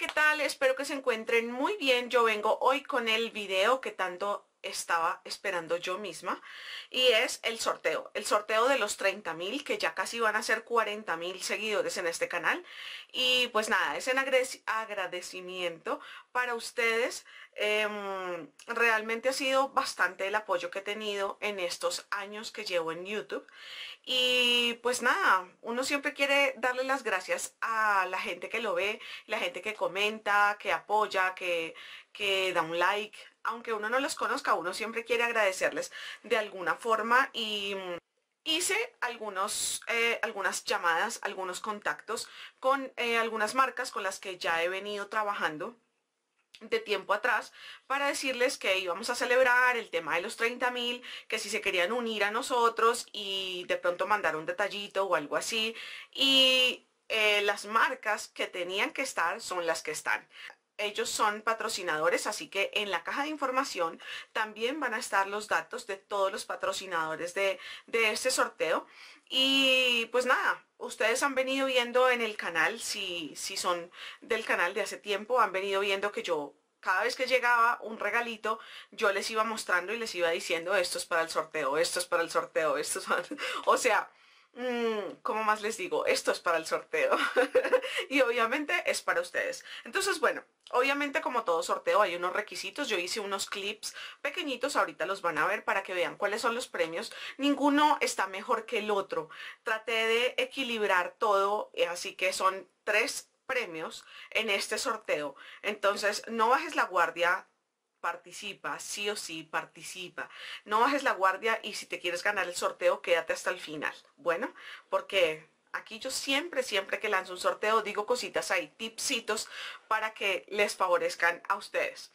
¿qué tal? Espero que se encuentren muy bien. Yo vengo hoy con el video que tanto estaba esperando yo misma y es el sorteo, el sorteo de los 30 mil que ya casi van a ser 40 mil seguidores en este canal y pues nada, es en agradecimiento para ustedes em, realmente ha sido bastante el apoyo que he tenido en estos años que llevo en YouTube y pues nada, uno siempre quiere darle las gracias a la gente que lo ve, la gente que comenta, que apoya, que, que da un like, aunque uno no los conozca, uno siempre quiere agradecerles de alguna forma y mm, hice algunos, eh, algunas llamadas, algunos contactos con eh, algunas marcas con las que ya he venido trabajando de tiempo atrás para decirles que íbamos a celebrar el tema de los 30.000 que si se querían unir a nosotros y de pronto mandar un detallito o algo así y eh, las marcas que tenían que estar son las que están ellos son patrocinadores, así que en la caja de información también van a estar los datos de todos los patrocinadores de, este sorteo. Y pues nada, ustedes han venido viendo en el canal, si, si son del canal de hace tiempo, han venido viendo que yo cada vez que llegaba un regalito, yo les iba mostrando y les iba diciendo, esto es para el sorteo, esto es para el sorteo, esto es para... O sea, Mm, ¿cómo más les digo? Esto es para el sorteo. y obviamente es para ustedes. Entonces, bueno, obviamente como todo sorteo hay unos requisitos. Yo hice unos clips pequeñitos, ahorita los van a ver para que vean cuáles son los premios. Ninguno está mejor que el otro. Traté de equilibrar todo, eh, así que son tres premios en este sorteo. Entonces, no bajes la guardia, participa, sí o sí, participa. No bajes la guardia y si te quieres ganar el sorteo, quédate hasta el final. Bueno, porque aquí yo siempre, siempre que lanzo un sorteo, digo cositas ahí, tipsitos para que les favorezcan a ustedes.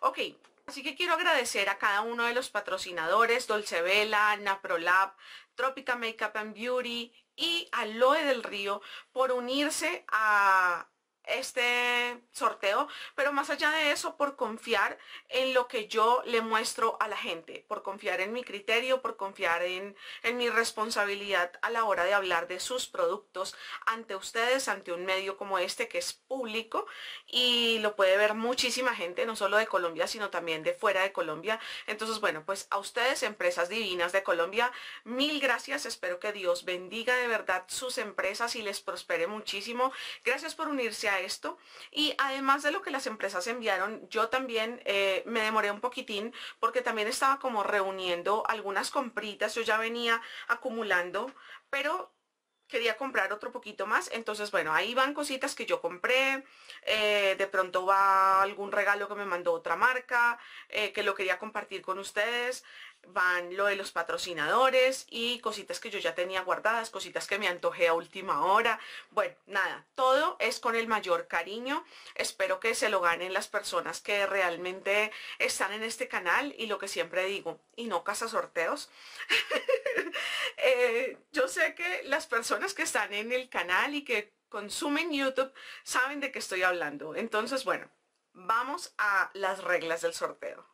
Ok, Así que quiero agradecer a cada uno de los patrocinadores, Dolce Vela, Naprolab, Tropica Makeup and Beauty y Aloe del Río por unirse a, este sorteo, pero más allá de eso, por confiar en lo que yo le muestro a la gente, por confiar en mi criterio, por confiar en, en, mi responsabilidad a la hora de hablar de sus productos ante ustedes, ante un medio como este que es público y lo puede ver muchísima gente, no solo de Colombia, sino también de fuera de Colombia. Entonces, bueno, pues a ustedes, empresas divinas de Colombia, mil gracias, espero que Dios bendiga de verdad sus empresas y les prospere muchísimo. Gracias por unirse esto. Y además de lo que las empresas enviaron, yo también eh, me demoré un poquitín porque también estaba como reuniendo algunas compritas, yo ya venía acumulando, pero quería comprar otro poquito más. Entonces, bueno, ahí van cositas que yo compré. Eh, de pronto va algún regalo que me mandó otra marca, eh, que lo quería compartir con ustedes van lo de los patrocinadores y cositas que yo ya tenía guardadas, cositas que me antojé a última hora. Bueno, nada, todo es con el mayor cariño. Espero que se lo ganen las personas que realmente están en este canal y lo que siempre digo, y no casa sorteos. Eh, yo sé que las personas que están en el canal y que consumen YouTube saben de qué estoy hablando. Entonces, bueno, vamos a las reglas del sorteo.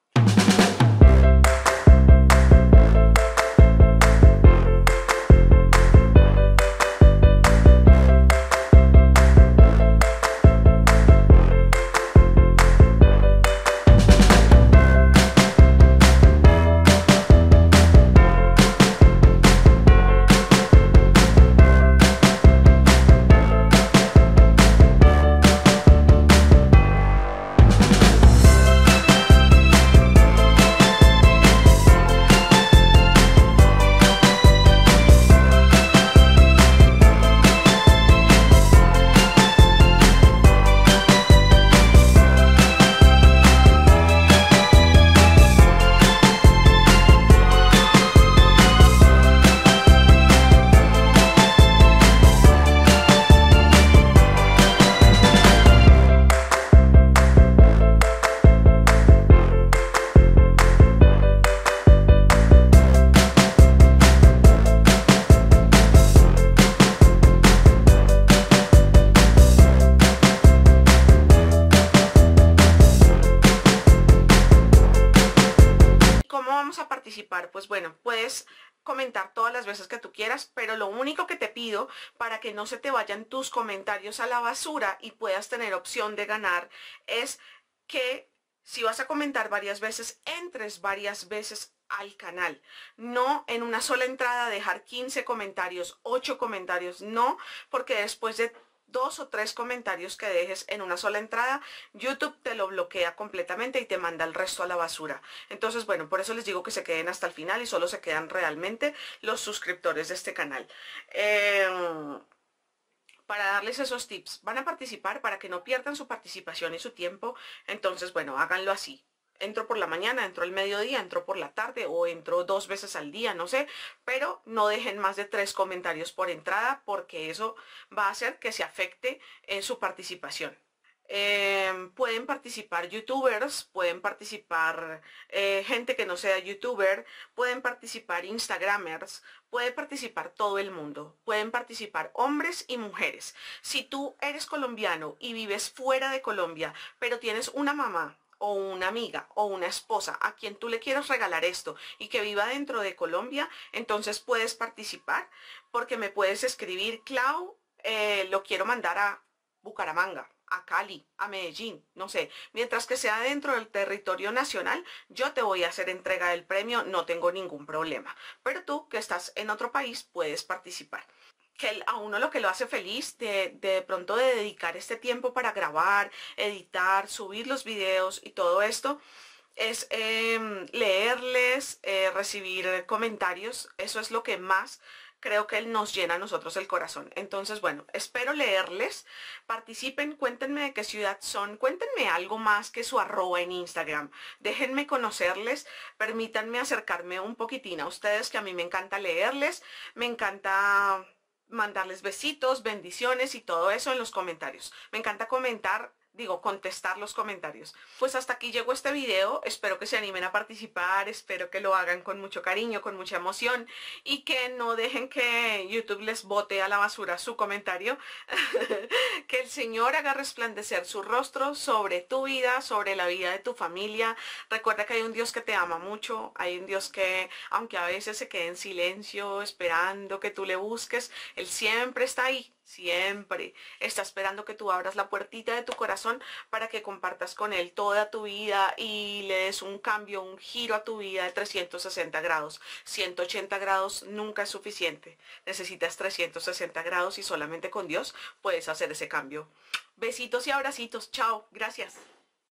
pues bueno, puedes comentar todas las veces que tú quieras, pero lo único que te pido para que no se te vayan tus comentarios a la basura y puedas tener opción de ganar es que si vas a comentar varias veces, entres varias veces al canal. No en una sola entrada dejar 15 comentarios, 8 comentarios, no, porque después de dos o tres comentarios que dejes en una sola entrada, YouTube te lo bloquea completamente y te manda el resto a la basura. Entonces, bueno, por eso les digo que se queden hasta el final y solo se quedan realmente los suscriptores de este canal. Em, para darles esos tips, van a participar para que no pierdan su participación y su tiempo, entonces, bueno, háganlo así entro por la mañana, entro al mediodía, entro por la tarde o entro dos veces al día, no sé, pero no dejen más de tres comentarios por entrada porque eso va a hacer que se afecte en eh, su participación. Em, pueden participar youtubers, pueden participar eh, gente que no sea youtuber, pueden participar instagramers, puede participar todo el mundo, pueden participar hombres y mujeres. Si tú eres colombiano y vives fuera de Colombia, pero tienes una mamá o una amiga o una esposa a quien tú le quieras regalar esto y que viva dentro de Colombia, entonces puedes participar porque me puedes escribir, Clau, eh, lo quiero mandar a Bucaramanga, a Cali, a Medellín, no sé. Mientras que sea dentro del territorio nacional, yo te voy a hacer entrega del premio, no tengo ningún problema. Pero tú que estás en otro país puedes participar que a uno lo que lo hace feliz de, pronto de dedicar este tiempo para grabar, editar, subir los videos y todo esto, es em, leerles, eh, recibir comentarios, eso es lo que más creo que nos llena a nosotros el corazón. Entonces, bueno, espero leerles, participen, cuéntenme de qué ciudad son, cuéntenme algo más que su arroba en Instagram, déjenme conocerles, permítanme acercarme un poquitín a ustedes, que a mí me encanta leerles, me encanta mandarles besitos, bendiciones y todo eso en los comentarios. Me encanta comentar digo, contestar los comentarios. Pues hasta aquí llegó este video, espero que se animen a participar, espero que lo hagan con mucho cariño, con mucha emoción y que no dejen que YouTube les bote a la basura su comentario, que el Señor haga resplandecer su rostro sobre tu vida, sobre la vida de tu familia. Recuerda que hay un Dios que te ama mucho, hay un Dios que, aunque a veces se quede en silencio, esperando que tú le busques, Él siempre está ahí siempre. Está esperando que tú abras la puertita de tu corazón para que compartas con Él toda tu vida y le des un cambio, un giro a tu vida de 360 grados. 180 grados nunca es suficiente. Necesitas 360 grados y solamente con Dios puedes hacer ese cambio. Besitos y abracitos. Chao. Gracias.